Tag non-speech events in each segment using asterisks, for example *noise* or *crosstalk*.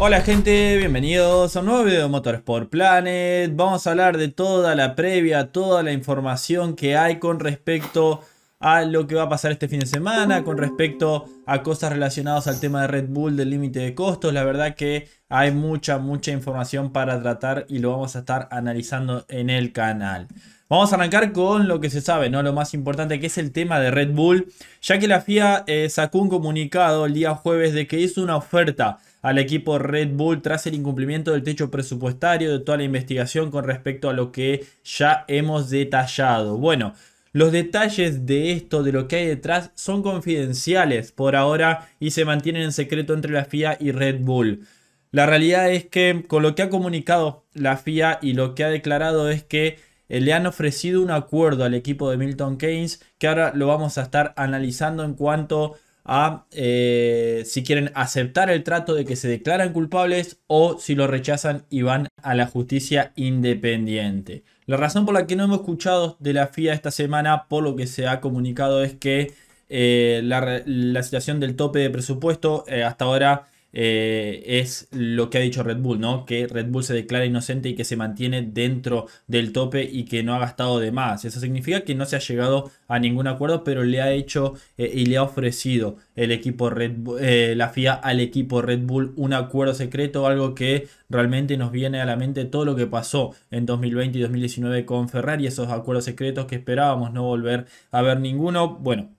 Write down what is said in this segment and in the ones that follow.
Hola gente, bienvenidos a un nuevo video de Motorsport Planet. Vamos a hablar de toda la previa, toda la información que hay con respecto a lo que va a pasar este fin de semana, con respecto a cosas relacionadas al tema de Red Bull, del límite de costos. La verdad que hay mucha, mucha información para tratar y lo vamos a estar analizando en el canal. Vamos a arrancar con lo que se sabe, ¿no? Lo más importante que es el tema de Red Bull, ya que la FIA eh, sacó un comunicado el día jueves de que hizo una oferta al equipo Red Bull tras el incumplimiento del techo presupuestario de toda la investigación con respecto a lo que ya hemos detallado. Bueno, los detalles de esto, de lo que hay detrás, son confidenciales por ahora y se mantienen en secreto entre la FIA y Red Bull. La realidad es que con lo que ha comunicado la FIA y lo que ha declarado es que eh, le han ofrecido un acuerdo al equipo de Milton Keynes que ahora lo vamos a estar analizando en cuanto a eh, si quieren aceptar el trato de que se declaran culpables o si lo rechazan y van a la justicia independiente. La razón por la que no hemos escuchado de la FIA esta semana, por lo que se ha comunicado, es que eh, la, situación del tope de presupuesto eh, hasta ahora eh, es lo que ha dicho Red Bull, ¿no? Que Red Bull se declara inocente y que se mantiene dentro del tope y que no ha gastado de más. Eso significa que no se ha llegado a ningún acuerdo, pero le ha hecho eh, y le ha ofrecido el equipo Red eh, la FIA al equipo Red Bull un acuerdo secreto, algo que realmente nos viene a la mente todo lo que pasó en 2020 y 2019 con Ferrari, esos acuerdos secretos que esperábamos no volver a ver ninguno. Bueno,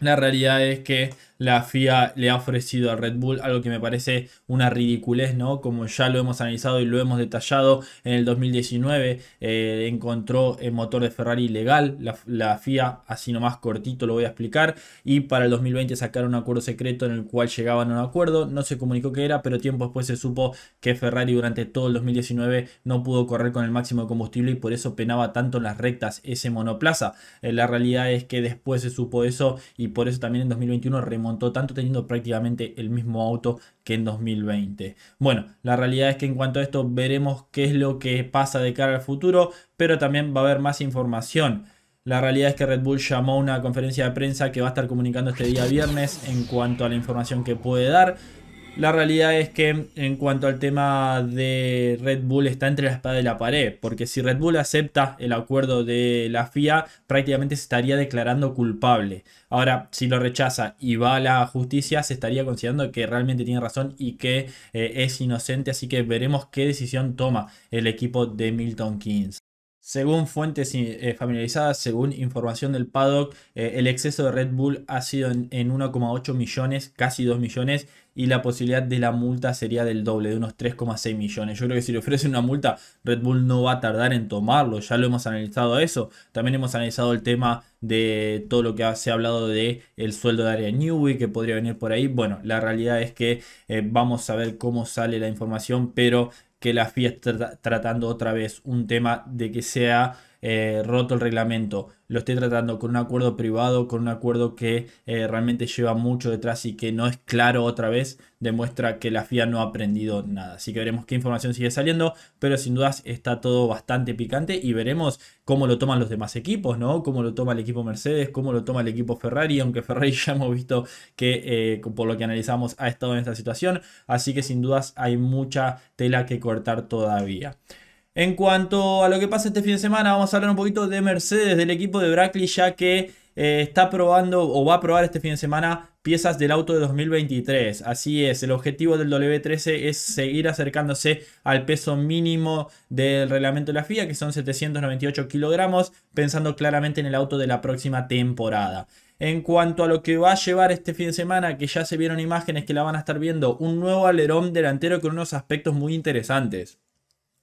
la realidad es que la FIA le ha ofrecido a Red Bull, algo que me parece una ridiculez, ¿no? Como ya lo hemos analizado y lo hemos detallado, en el 2019 eh, encontró el motor de Ferrari ilegal, la, FIA, así nomás cortito lo voy a explicar, y para el 2020 sacaron un acuerdo secreto en el cual llegaban a un acuerdo, no se comunicó qué era, pero tiempo después se supo que Ferrari durante todo el 2019 no pudo correr con el máximo de combustible y por eso penaba tanto en las rectas ese monoplaza. Eh, la realidad es que después se supo eso y por eso también en 2021 remontó todo tanto teniendo prácticamente el mismo auto que en 2020. Bueno, la realidad es que en cuanto a esto veremos qué es lo que pasa de cara al futuro, pero también va a haber más información. La realidad es que Red Bull llamó a una conferencia de prensa que va a estar comunicando este día viernes en cuanto a la información que puede dar. La realidad es que en cuanto al tema de Red Bull está entre la espada y la pared, porque si Red Bull acepta el acuerdo de la FIA, prácticamente se estaría declarando culpable. Ahora, si lo rechaza y va a la justicia, se estaría considerando que realmente tiene razón y que eh, es inocente, así que veremos qué decisión toma el equipo de Milton Keynes. Según fuentes eh, familiarizadas, según información del paddock, eh, el exceso de Red Bull ha sido en, en 1,8 millones, casi 2 millones, y la posibilidad de la multa sería del doble, de unos 3,6 millones. Yo creo que si le ofrecen una multa, Red Bull no va a tardar en tomarlo, ya lo hemos analizado eso. También hemos analizado el tema de todo lo que se ha hablado de el sueldo de área Newey que podría venir por ahí. Bueno, la realidad es que eh, vamos a ver cómo sale la información, pero que la FIA e está tratando otra vez un tema de que sea eh, roto el reglamento, lo estoy tratando con un acuerdo privado, con un acuerdo que eh, realmente lleva mucho detrás y que no es claro otra vez, demuestra que la FIA no ha aprendido nada. Así que veremos qué información sigue saliendo, pero sin dudas está todo bastante picante y veremos cómo lo toman los demás equipos, ¿no? Cómo lo toma el equipo Mercedes, cómo lo toma el equipo Ferrari, aunque Ferrari *laughs* ya hemos visto que eh, por lo que analizamos ha estado en esta situación, así que sin dudas hay mucha tela que cortar todavía. En cuanto a lo que pasa este fin de semana, vamos a hablar un poquito de Mercedes, del equipo de Brackley, ya que eh, está probando o va a probar este fin de semana piezas del auto de 2023. Así es, el objetivo del W13 es seguir acercándose al peso mínimo del reglamento de la FIA, que son 798 kilogramos, pensando claramente en el auto de la próxima temporada. En cuanto a lo que va a llevar este fin de semana, que ya se vieron imágenes que la van a estar viendo, un nuevo alerón delantero con unos aspectos muy interesantes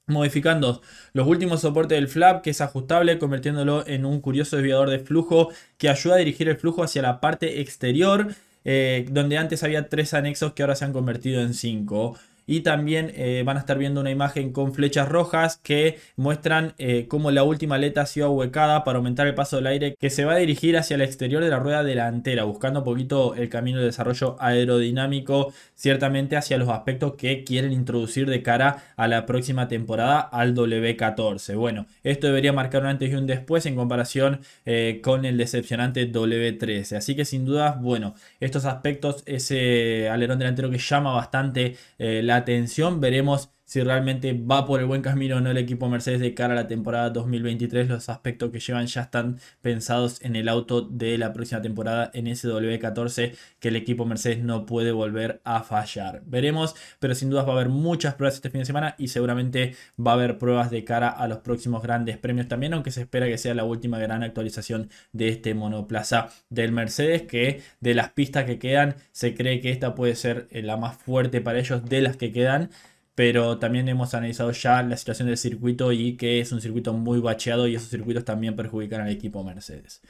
modificando los últimos soportes del flap que es ajustable convirtiéndolo en un curioso desviador de flujo que ayuda a dirigir el flujo hacia la parte exterior eh, donde antes había tres anexos que ahora se han convertido en cinco y también eh, van a estar viendo una imagen con flechas rojas que muestran eh, cómo la última aleta ha sido ahuecada para aumentar el paso del aire que se va a dirigir hacia el exterior de la rueda delantera, buscando un poquito el camino de desarrollo aerodinámico, ciertamente hacia los aspectos que quieren introducir de cara a la próxima temporada al W14. Bueno, esto debería marcar un antes y un después en comparación eh, con el decepcionante W13, así que sin dudas, bueno, estos aspectos, ese alerón delantero que llama bastante la atención. Veremos si realmente va por el buen camino o no el equipo Mercedes de cara a la temporada 2023. Los aspectos que llevan ya están pensados en el auto de la próxima temporada en SW14 que el equipo Mercedes no puede volver a fallar. Veremos, pero sin dudas va a haber muchas pruebas este fin de semana y seguramente va a haber pruebas de cara a los próximos grandes premios también, aunque se espera que sea la última gran actualización de este monoplaza del Mercedes, que de las pistas que quedan se cree que esta puede ser eh, la más fuerte para ellos de las que quedan pero también hemos analizado ya la situación del circuito y que es un circuito muy bacheado y esos circuitos también perjudican al equipo Mercedes.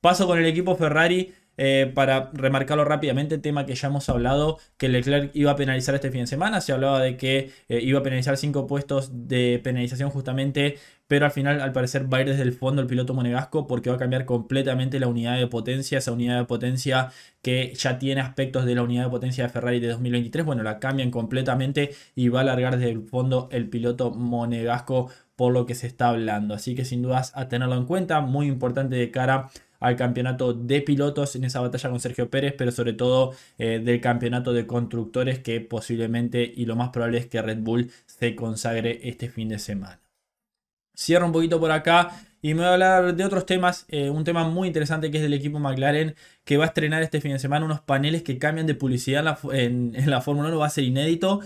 Paso con el equipo Ferrari eh, para remarcarlo rápidamente, tema que ya hemos hablado, que Leclerc iba a penalizar este fin de semana, se hablaba de que eh, iba a penalizar cinco puestos de penalización justamente, pero al final al parecer va a ir desde el fondo el piloto monegasco porque va a cambiar completamente la unidad de potencia, esa unidad de potencia que ya tiene aspectos de la unidad de potencia de Ferrari de 2023, bueno, la cambian completamente y va a largar desde el fondo el piloto monegasco por lo que se está hablando, así que sin dudas a tenerlo en cuenta, muy importante de cara al campeonato de pilotos en esa batalla con Sergio Pérez, pero sobre todo eh, del campeonato de constructores que posiblemente y lo más probable es que Red Bull se consagre este fin de semana. Cierro un poquito por acá y me voy a hablar de otros temas. Eh, un tema muy interesante que es del equipo McLaren que va a estrenar este fin de semana unos paneles que cambian de publicidad en la, en la Fórmula 1. Va a ser inédito.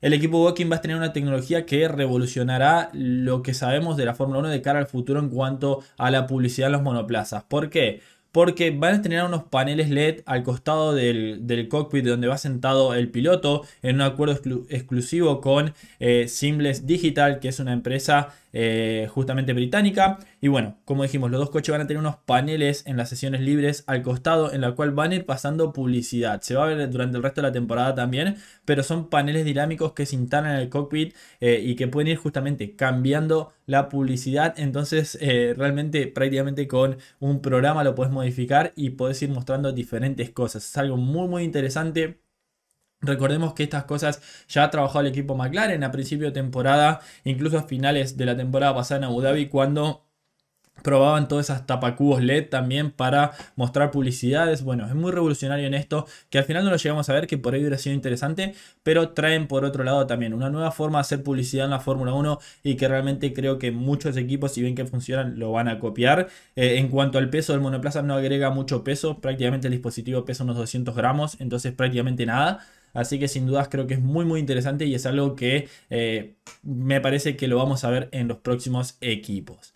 El equipo Woking va a tener una tecnología que revolucionará lo que sabemos de la Fórmula 1 de cara al futuro en cuanto a la publicidad en los monoplazas. ¿Por qué? porque van a tener unos paneles LED al costado del, cockpit donde va sentado el piloto en un acuerdo exclusivo con eh, Simbles Digital, que es una empresa eh, justamente británica. Y bueno, como dijimos, los dos coches van a tener unos paneles en las sesiones libres al costado, en la cual van a ir pasando publicidad. Se va a ver durante el resto de la temporada también, pero son paneles dinámicos que se instalan en el cockpit eh, y que pueden ir justamente cambiando la publicidad. Entonces, eh, realmente, prácticamente con un programa lo puedes modificar y puedes ir mostrando diferentes cosas. Es algo muy, muy interesante Recordemos que estas cosas ya ha trabajado el equipo McLaren a principio de temporada, incluso a finales de la temporada pasada en Abu Dhabi, cuando probaban todas esas tapacubos LED también para mostrar publicidades. Bueno, es muy revolucionario en esto, que al final no lo llegamos a ver, que por ahí hubiera sido interesante, pero traen por otro lado también una nueva forma de hacer publicidad en la Fórmula 1 y que realmente creo que muchos equipos, si bien que funcionan, lo van a copiar. Eh, en cuanto al peso del monoplaza, no agrega mucho peso, prácticamente el dispositivo pesa unos 200 gramos, entonces prácticamente nada. Así que sin dudas creo que es muy muy interesante y es algo que eh, me parece que lo vamos a ver en los próximos equipos.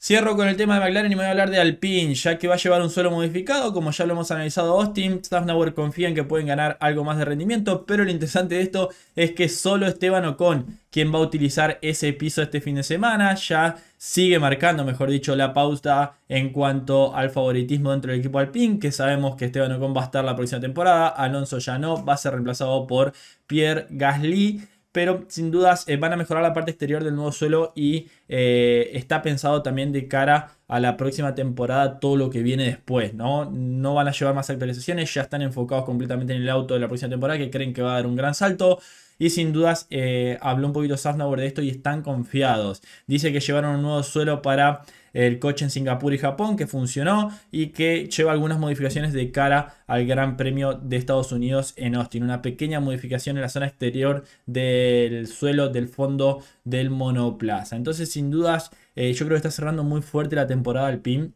Cierro con el tema de McLaren y me voy a hablar de Alpine, ya que va a llevar un suelo modificado, como ya lo hemos analizado Austin, Stafnauer confía en que pueden ganar algo más de rendimiento, pero lo interesante de esto es que solo Esteban Ocon, quien va a utilizar ese piso este fin de semana, ya sigue marcando, mejor dicho, la pauta en cuanto al favoritismo dentro del equipo Alpine, que sabemos que Esteban Ocon va a estar la próxima temporada, Alonso ya no, va a ser reemplazado por Pierre Gasly. Pero sin dudas eh, van a mejorar la parte exterior del nuevo suelo y eh, está pensado también de cara a la próxima temporada todo lo que viene después, ¿no? No van a llevar más actualizaciones, ya están enfocados completamente en el auto de la próxima temporada que creen que va a dar un gran salto. Y sin dudas eh, habló un poquito Sasnauer de esto y están confiados. Dice que llevaron un nuevo suelo para el coche en Singapur y Japón que funcionó y que lleva algunas modificaciones de cara al Gran Premio de Estados Unidos en Austin. Una pequeña modificación en la zona exterior del suelo del fondo del monoplaza. Entonces, sin dudas, eh, yo creo que está cerrando muy fuerte la temporada al PIN.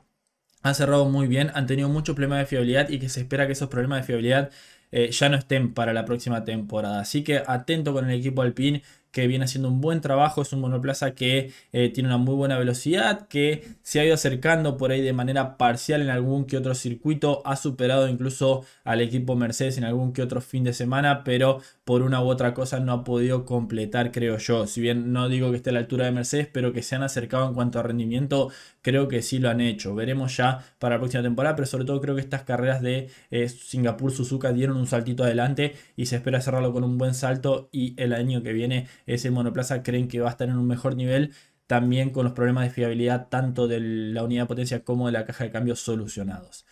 Han cerrado muy bien, han tenido muchos problemas de fiabilidad y que se espera que esos problemas de fiabilidad eh, ya no estén para la próxima temporada. Así que atento con el equipo Alpine que viene haciendo un buen trabajo, es un monoplaza que eh, tiene una muy buena velocidad, que se ha ido acercando por ahí de manera parcial en algún que otro circuito, ha superado incluso al equipo Mercedes en algún que otro fin de semana, pero por una u otra cosa no ha podido completar, creo yo. Si bien no digo que esté a la altura de Mercedes, pero que se han acercado en cuanto a rendimiento, creo que sí lo han hecho. Veremos ya para la próxima temporada, pero sobre todo creo que estas carreras de eh, Singapur, Suzuka dieron un saltito adelante y se espera cerrarlo con un buen salto y el año que viene ese monoplaza creen que va a estar en un mejor nivel, también con los problemas de fiabilidad tanto de la unidad de potencia como de la caja de cambios solucionados.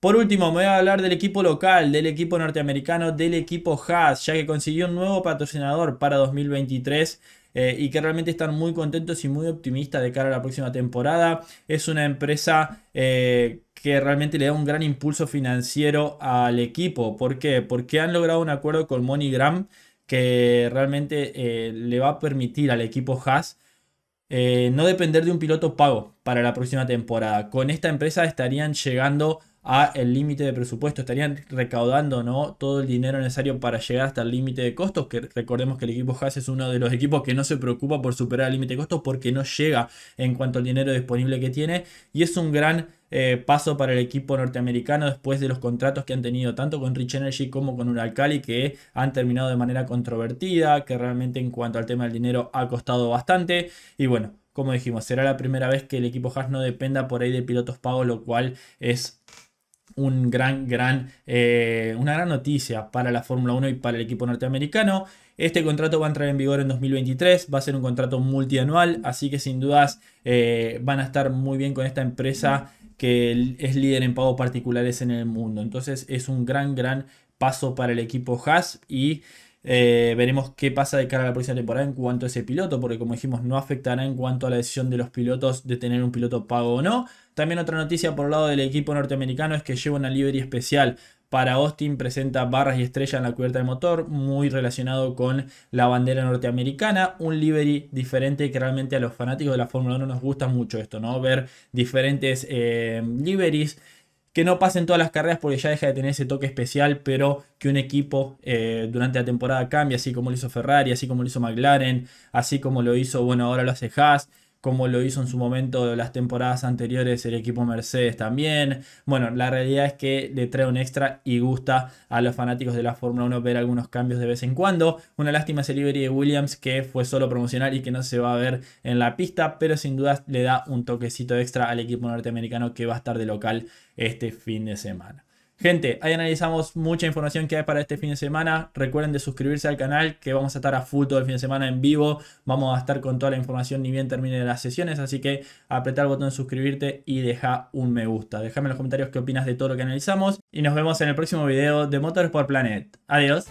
Por último, me voy a hablar del equipo local, del equipo norteamericano, del equipo Haas, ya que consiguió un nuevo patrocinador para 2023. Eh, y que realmente están muy contentos y muy optimistas de cara a la próxima temporada. Es una empresa eh, que realmente le da un gran impulso financiero al equipo. ¿Por qué? Porque han logrado un acuerdo con MoneyGram que realmente eh, le va a permitir al equipo Haas eh, no depender de un piloto pago para la próxima temporada. Con esta empresa estarían llegando a el límite de presupuesto, estarían recaudando ¿no? todo el dinero necesario para llegar hasta el límite de costos, que recordemos que el equipo Haas es uno de los equipos que no se preocupa por superar el límite de costos porque no llega en cuanto al dinero disponible que tiene y es un gran eh, paso para el equipo norteamericano después de los contratos que han tenido tanto con Rich Energy como con Uralcali que han terminado de manera controvertida, que realmente en cuanto al tema del dinero ha costado bastante y bueno. Como dijimos, será la primera vez que el equipo Haas no dependa por ahí de pilotos pagos, lo cual es un gran, gran, eh, una gran noticia para la Fórmula 1 y para el equipo norteamericano. Este contrato va a entrar en vigor en 2023, va a ser un contrato multianual, así que sin dudas eh, van a estar muy bien con esta empresa que es líder en pagos particulares en el mundo. Entonces es un gran, gran paso para el equipo Haas y eh, veremos qué pasa de cara a la próxima temporada en cuanto a ese piloto, porque como dijimos, no afectará en cuanto a la decisión de los pilotos de tener un piloto pago o no. También otra noticia por el lado del equipo norteamericano es que lleva una livery especial para Austin presenta barras y estrellas en la cubierta del motor, muy relacionado con la bandera norteamericana, un livery diferente que realmente a los fanáticos de la Fórmula 1 nos gusta mucho esto, ¿no? Ver diferentes eh, liveries que no pasen todas las carreras porque ya deja de tener ese toque especial, pero que un equipo eh, durante la temporada cambie, así como lo hizo Ferrari, así como lo hizo McLaren, así como lo hizo, bueno, ahora lo hace Haas como lo hizo en su momento las temporadas anteriores el equipo Mercedes también. Bueno, la realidad es que le trae un extra y gusta a los fanáticos de la Fórmula 1 ver algunos cambios de vez en cuando. Una lástima es el livery de Williams que fue solo promocional y que no se va a ver en la pista, pero sin duda le da un toquecito extra al equipo norteamericano que va a estar de local este fin de semana. Gente, ahí analizamos mucha información que hay para este fin de semana. Recuerden de suscribirse al canal que vamos a estar a full todo el fin de semana en vivo. Vamos a estar con toda la información ni bien termine las sesiones. Así que apretar el botón de suscribirte y deja un me gusta. Déjame en los comentarios qué opinas de todo lo que analizamos. Y nos vemos en el próximo video de por Planet. Adiós.